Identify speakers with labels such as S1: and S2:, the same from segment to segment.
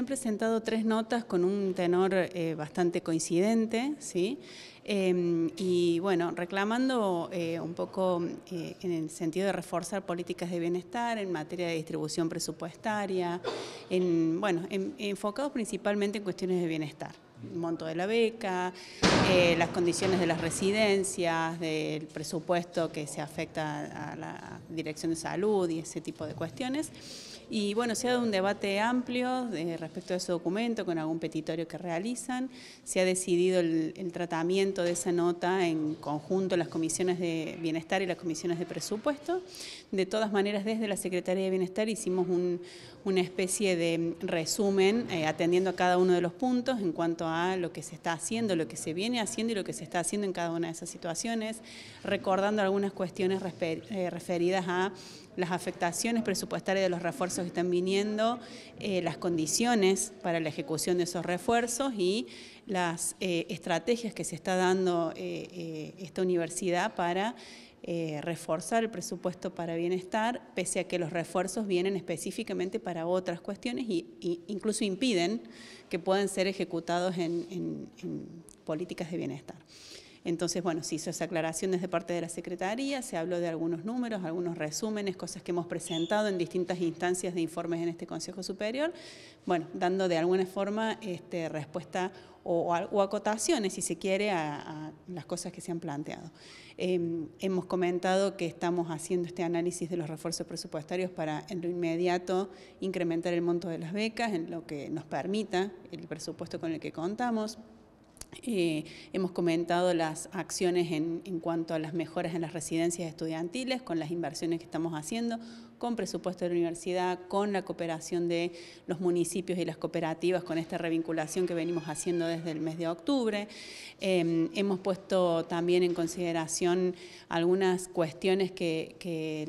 S1: han presentado tres notas con un tenor eh, bastante coincidente, ¿sí? Em, y bueno, reclamando eh, un poco eh, en el sentido de reforzar políticas de bienestar en materia de distribución presupuestaria, en, bueno, enfocados principalmente en cuestiones de bienestar monto de la beca, eh, las condiciones de las residencias, del presupuesto que se afecta a la dirección de salud y ese tipo de cuestiones. Y bueno, se ha dado un debate amplio respecto a ese documento con algún petitorio que realizan. Se ha decidido el, tratamiento de esa nota en conjunto las comisiones de bienestar y las comisiones de presupuesto. De todas maneras, desde la Secretaría de Bienestar hicimos una especie de resumen eh, atendiendo a cada uno de los puntos en cuanto a a lo que se está haciendo, lo que se viene haciendo y lo que se está haciendo en cada una de esas situaciones, recordando algunas cuestiones eh, referidas a las afectaciones presupuestarias de los refuerzos que están viniendo, eh, las condiciones para la ejecución de esos refuerzos y las eh, estrategias que se está dando esta universidad para eh, reforzar el presupuesto para bienestar, pese a que los refuerzos vienen específicamente para otras cuestiones e incluso impiden que puedan ser ejecutados en políticas de bienestar. Entonces, bueno, se hizo esa aclaraciones desde parte de la Secretaría, se habló de algunos números, algunos resúmenes, cosas que hemos presentado en distintas instancias de informes en este Consejo Superior, bueno, dando de alguna forma este, respuesta o, acotaciones, si se quiere, a, las cosas que se han planteado. Em, hemos comentado que estamos haciendo este análisis de los refuerzos presupuestarios para en lo inmediato incrementar el monto de las becas, en lo que nos permita el presupuesto con el que contamos hemos comentado las acciones en cuanto a las mejoras en las residencias estudiantiles con las inversiones que estamos haciendo, con presupuesto de la universidad, con la cooperación de los municipios y las cooperativas, con esta revinculación que venimos haciendo desde el mes de octubre. Em, hemos puesto también en consideración algunas cuestiones que,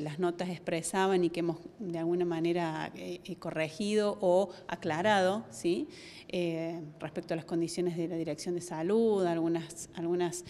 S1: las notas expresaban y que hemos de alguna manera eh, eh, corregido o aclarado, ¿sí? Eh, respecto a las condiciones de la Dirección de Salud, algunas... algunas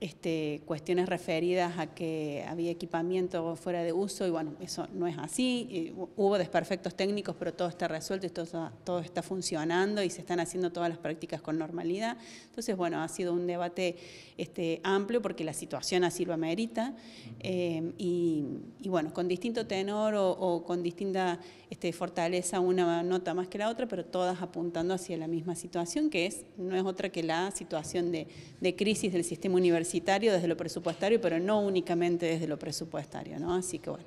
S1: este, cuestiones referidas a que había equipamiento fuera de uso y bueno, eso no es así. Hubo desperfectos técnicos, pero todo está resuelto todo está, funcionando y se están haciendo todas las prácticas con normalidad. Entonces, bueno, ha sido un debate este, amplio porque la situación así lo amerita eh, y, bueno, con distinto tenor o, con distinta este, fortaleza una nota más que la otra, pero todas apuntando hacia la misma situación que es, no es otra que la situación de, de crisis del sistema universitario desde lo presupuestario, pero no únicamente desde lo presupuestario, ¿no? Así que bueno.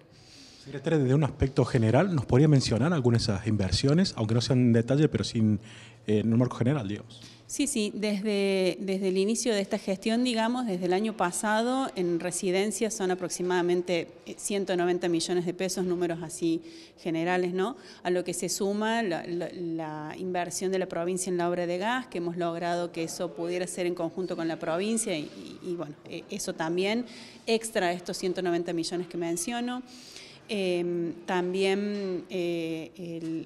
S1: Secretaria, desde un aspecto general, ¿nos podría mencionar algunas de esas inversiones, aunque no sean en detalle, pero sin, número eh, en un marco general, digamos? Sí, sí, desde, desde el inicio de esta gestión, digamos, desde el año pasado, en residencias son aproximadamente 190 eh, millones de pesos, números así generales, ¿no? A lo que se suma la, inversión de la provincia en la obra de gas, que hemos logrado que eso pudiera ser en conjunto con la provincia y, y bueno, eh, eso también, extra estos 190 millones que menciono. Em, también eh,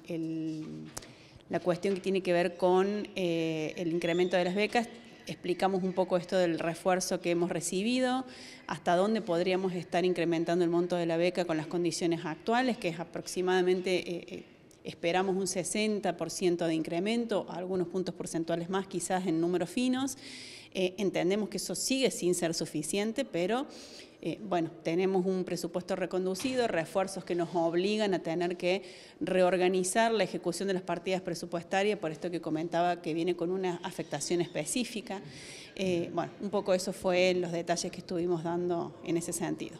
S1: la cuestión que tiene que ver con eh, el incremento de las becas, explicamos un poco esto del refuerzo que hemos recibido, hasta dónde podríamos estar incrementando el monto de la beca con las condiciones actuales, que es aproximadamente eh, esperamos un 60% de incremento, algunos puntos porcentuales más quizás en números finos. Eh, entendemos que eso sigue sin ser suficiente, pero eh, bueno, tenemos un presupuesto reconducido, refuerzos que nos obligan a tener que reorganizar la ejecución de las partidas presupuestarias, por esto que comentaba que viene con una afectación específica. Eh, bueno, un poco eso fue los detalles que estuvimos dando en ese sentido.